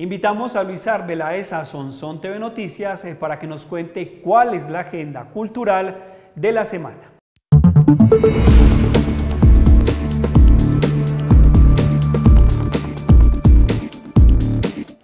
Invitamos a Luis Arbeláez a Sonsón TV Noticias eh, para que nos cuente cuál es la agenda cultural de la semana.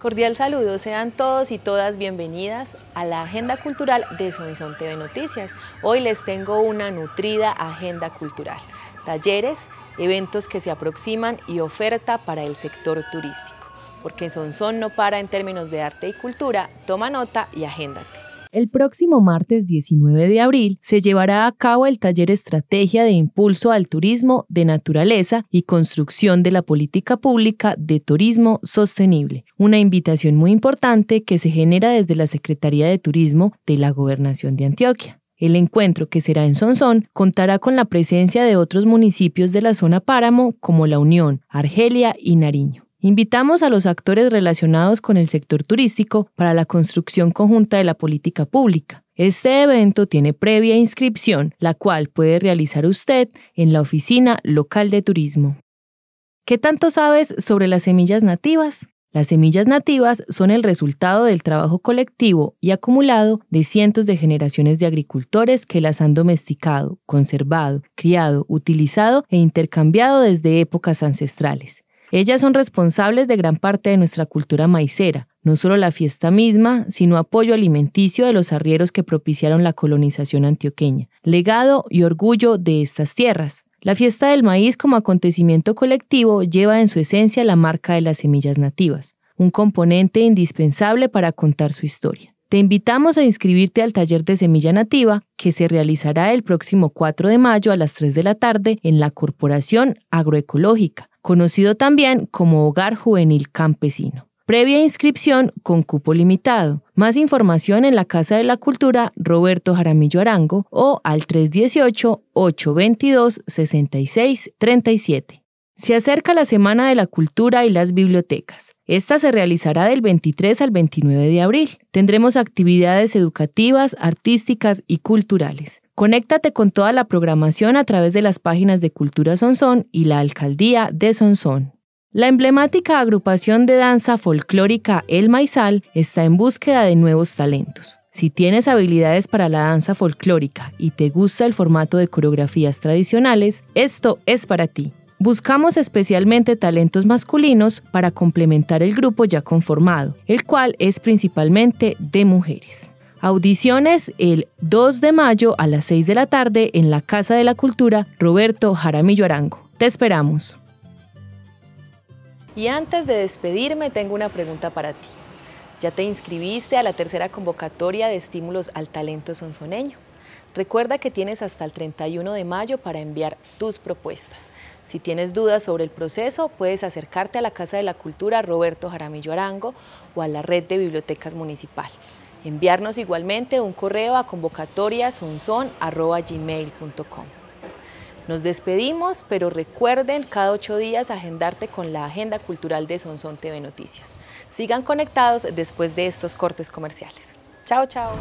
Cordial saludo, sean todos y todas bienvenidas a la Agenda Cultural de Sonson TV Noticias. Hoy les tengo una nutrida agenda cultural, talleres, eventos que se aproximan y oferta para el sector turístico porque Sonsón no para en términos de arte y cultura, toma nota y agéndate. El próximo martes 19 de abril se llevará a cabo el taller Estrategia de Impulso al Turismo de Naturaleza y Construcción de la Política Pública de Turismo Sostenible, una invitación muy importante que se genera desde la Secretaría de Turismo de la Gobernación de Antioquia. El encuentro, que será en Sonsón, contará con la presencia de otros municipios de la zona Páramo como La Unión, Argelia y Nariño. Invitamos a los actores relacionados con el sector turístico para la construcción conjunta de la política pública. Este evento tiene previa inscripción, la cual puede realizar usted en la oficina local de turismo. ¿Qué tanto sabes sobre las semillas nativas? Las semillas nativas son el resultado del trabajo colectivo y acumulado de cientos de generaciones de agricultores que las han domesticado, conservado, criado, utilizado e intercambiado desde épocas ancestrales. Ellas son responsables de gran parte de nuestra cultura maicera, no solo la fiesta misma, sino apoyo alimenticio de los arrieros que propiciaron la colonización antioqueña, legado y orgullo de estas tierras. La fiesta del maíz como acontecimiento colectivo lleva en su esencia la marca de las semillas nativas, un componente indispensable para contar su historia. Te invitamos a inscribirte al taller de semilla nativa que se realizará el próximo 4 de mayo a las 3 de la tarde en la Corporación Agroecológica conocido también como Hogar Juvenil Campesino. Previa inscripción con cupo limitado. Más información en la Casa de la Cultura Roberto Jaramillo Arango o al 318-822-6637. Se acerca la Semana de la Cultura y las Bibliotecas. Esta se realizará del 23 al 29 de abril. Tendremos actividades educativas, artísticas y culturales. Conéctate con toda la programación a través de las páginas de Cultura Sonsón y la Alcaldía de Sonsón. La emblemática agrupación de danza folclórica El Maizal está en búsqueda de nuevos talentos. Si tienes habilidades para la danza folclórica y te gusta el formato de coreografías tradicionales, esto es para ti. Buscamos especialmente talentos masculinos para complementar el grupo ya conformado, el cual es principalmente de mujeres. Audiciones el 2 de mayo a las 6 de la tarde en la Casa de la Cultura Roberto Jaramillo Arango. Te esperamos. Y antes de despedirme, tengo una pregunta para ti. ¿Ya te inscribiste a la tercera convocatoria de estímulos al talento sonsoneño? Recuerda que tienes hasta el 31 de mayo para enviar tus propuestas. Si tienes dudas sobre el proceso, puedes acercarte a la Casa de la Cultura Roberto Jaramillo Arango o a la Red de Bibliotecas Municipal. Enviarnos igualmente un correo a convocatoriasunson.gmail.com. Nos despedimos, pero recuerden cada ocho días agendarte con la Agenda Cultural de Sonsón TV Noticias. Sigan conectados después de estos cortes comerciales. Chao, chao.